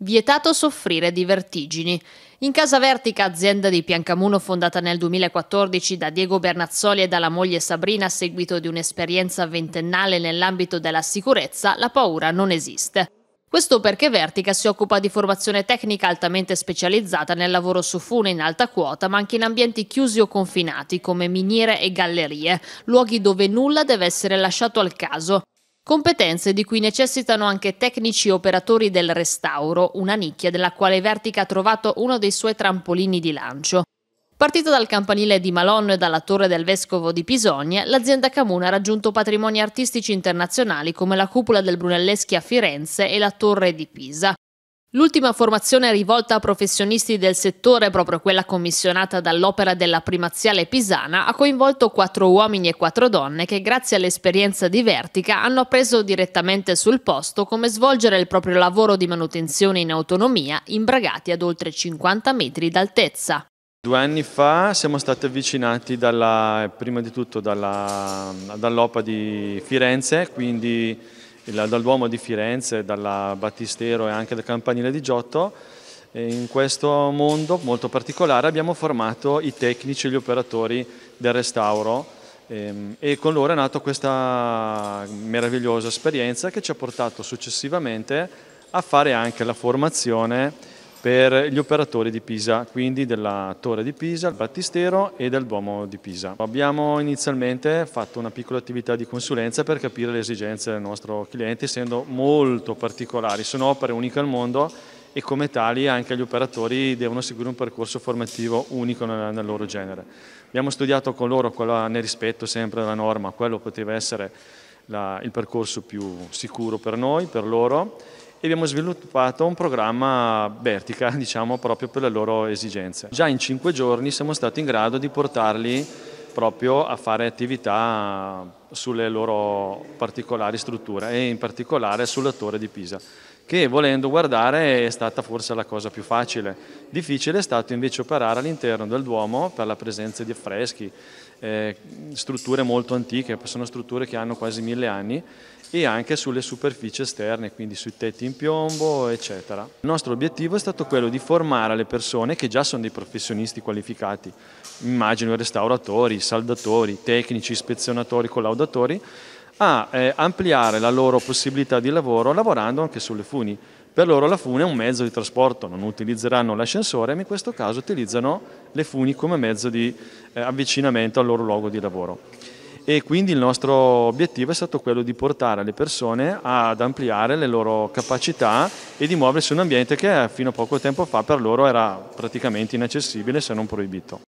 Vietato soffrire di vertigini. In Casa Vertica, azienda di Piancamuno fondata nel 2014 da Diego Bernazzoli e dalla moglie Sabrina a seguito di un'esperienza ventennale nell'ambito della sicurezza, la paura non esiste. Questo perché Vertica si occupa di formazione tecnica altamente specializzata nel lavoro su fune in alta quota, ma anche in ambienti chiusi o confinati come miniere e gallerie, luoghi dove nulla deve essere lasciato al caso. Competenze di cui necessitano anche tecnici operatori del restauro, una nicchia della quale Vertica ha trovato uno dei suoi trampolini di lancio. Partita dal campanile di Malonno e dalla torre del vescovo di Pisogna, l'azienda Camuna ha raggiunto patrimoni artistici internazionali come la cupola del Brunelleschi a Firenze e la torre di Pisa. L'ultima formazione rivolta a professionisti del settore, proprio quella commissionata dall'opera della primaziale pisana, ha coinvolto quattro uomini e quattro donne che grazie all'esperienza di Vertica hanno appreso direttamente sul posto come svolgere il proprio lavoro di manutenzione in autonomia, imbragati ad oltre 50 metri d'altezza. Due anni fa siamo stati avvicinati dalla, prima di tutto dall'OPA di Firenze, quindi dal Duomo di Firenze, dalla Battistero e anche dal Campanile di Giotto. In questo mondo molto particolare abbiamo formato i tecnici e gli operatori del restauro ehm, e con loro è nata questa meravigliosa esperienza che ci ha portato successivamente a fare anche la formazione per gli operatori di Pisa, quindi della Torre di Pisa, il Battistero e del Duomo di Pisa. Abbiamo inizialmente fatto una piccola attività di consulenza per capire le esigenze del nostro cliente, essendo molto particolari, sono opere uniche al mondo e come tali anche gli operatori devono seguire un percorso formativo unico nel, loro genere. Abbiamo studiato con loro, nel rispetto sempre della norma, quello poteva essere la, il percorso più sicuro per noi, per loro abbiamo sviluppato un programma vertica diciamo, proprio per le loro esigenze. Già in cinque giorni siamo stati in grado di portarli proprio a fare attività sulle loro particolari strutture e in particolare sulla torre di Pisa che volendo guardare è stata forse la cosa più facile. Difficile è stato invece operare all'interno del Duomo per la presenza di affreschi, eh, strutture molto antiche, sono strutture che hanno quasi mille anni e anche sulle superfici esterne, quindi sui tetti in piombo, eccetera. Il nostro obiettivo è stato quello di formare le persone che già sono dei professionisti qualificati, immagino i restauratori, saldatori, tecnici, ispezionatori, collaudatori, a eh, ampliare la loro possibilità di lavoro lavorando anche sulle funi. Per loro la fune è un mezzo di trasporto, non utilizzeranno l'ascensore, ma in questo caso utilizzano le funi come mezzo di eh, avvicinamento al loro luogo di lavoro e quindi il nostro obiettivo è stato quello di portare le persone ad ampliare le loro capacità e di muoversi in un ambiente che eh, fino a poco tempo fa per loro era praticamente inaccessibile se non proibito.